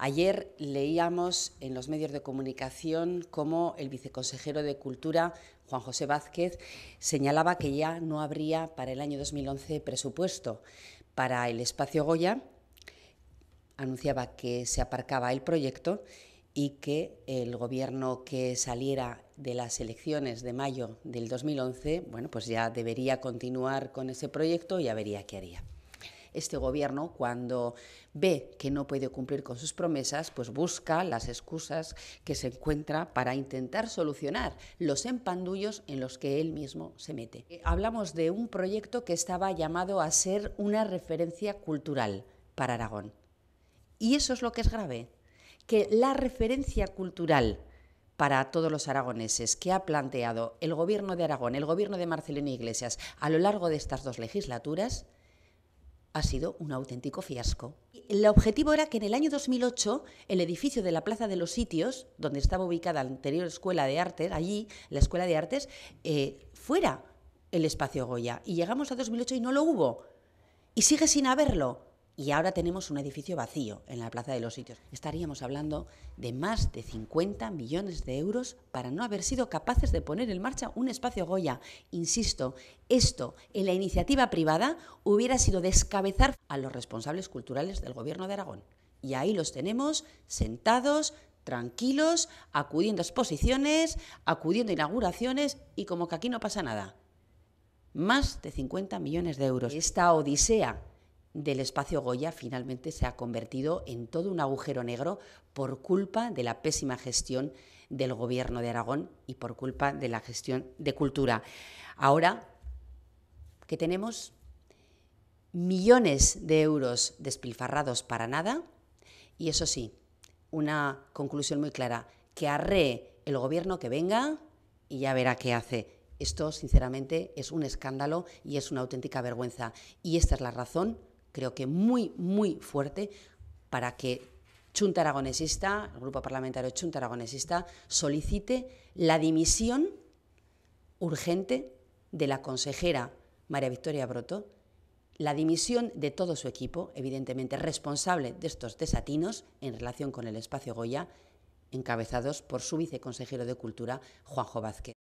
Ayer leíamos en los medios de comunicación cómo el viceconsejero de Cultura, Juan José Vázquez, señalaba que ya no habría para el año 2011 presupuesto para el espacio Goya, anunciaba que se aparcaba el proyecto y que el gobierno que saliera de las elecciones de mayo del 2011, bueno, pues ya debería continuar con ese proyecto y ya vería qué haría este gobierno cuando ve que no puede cumplir con sus promesas, pues busca las excusas que se encuentra para intentar solucionar los empandullos en los que él mismo se mete. Eh, hablamos de un proyecto que estaba llamado a ser una referencia cultural para Aragón. Y eso es lo que es grave, que la referencia cultural para todos los aragoneses que ha planteado el Gobierno de Aragón, el Gobierno de Marcelino Iglesias a lo largo de estas dos legislaturas, ha sido un auténtico fiasco. El objetivo era que en el año 2008 el edificio de la Plaza de los Sitios, donde estaba ubicada la anterior escuela de artes, allí la escuela de artes, eh, fuera el espacio Goya. Y llegamos a 2008 y no lo hubo. Y sigue sin haberlo y ahora tenemos un edificio vacío en la Plaza de los Sitios. Estaríamos hablando de más de 50 millones de euros para no haber sido capaces de poner en marcha un espacio Goya. Insisto, esto en la iniciativa privada hubiera sido descabezar a los responsables culturales del Gobierno de Aragón. Y ahí los tenemos sentados, tranquilos, acudiendo a exposiciones, acudiendo a inauguraciones y como que aquí no pasa nada. Más de 50 millones de euros. Esta odisea del espacio Goya finalmente se ha convertido en todo un agujero negro por culpa de la pésima gestión del gobierno de Aragón y por culpa de la gestión de cultura. Ahora que tenemos millones de euros despilfarrados para nada y eso sí, una conclusión muy clara, que arree el gobierno que venga y ya verá qué hace. Esto, sinceramente, es un escándalo y es una auténtica vergüenza. Y esta es la razón creo que muy, muy fuerte para que Chunta Aragonesista, el Grupo Parlamentario Chunta Aragonesista, solicite la dimisión urgente de la consejera María Victoria Broto, la dimisión de todo su equipo, evidentemente responsable de estos desatinos en relación con el espacio Goya, encabezados por su viceconsejero de Cultura, Juanjo Vázquez.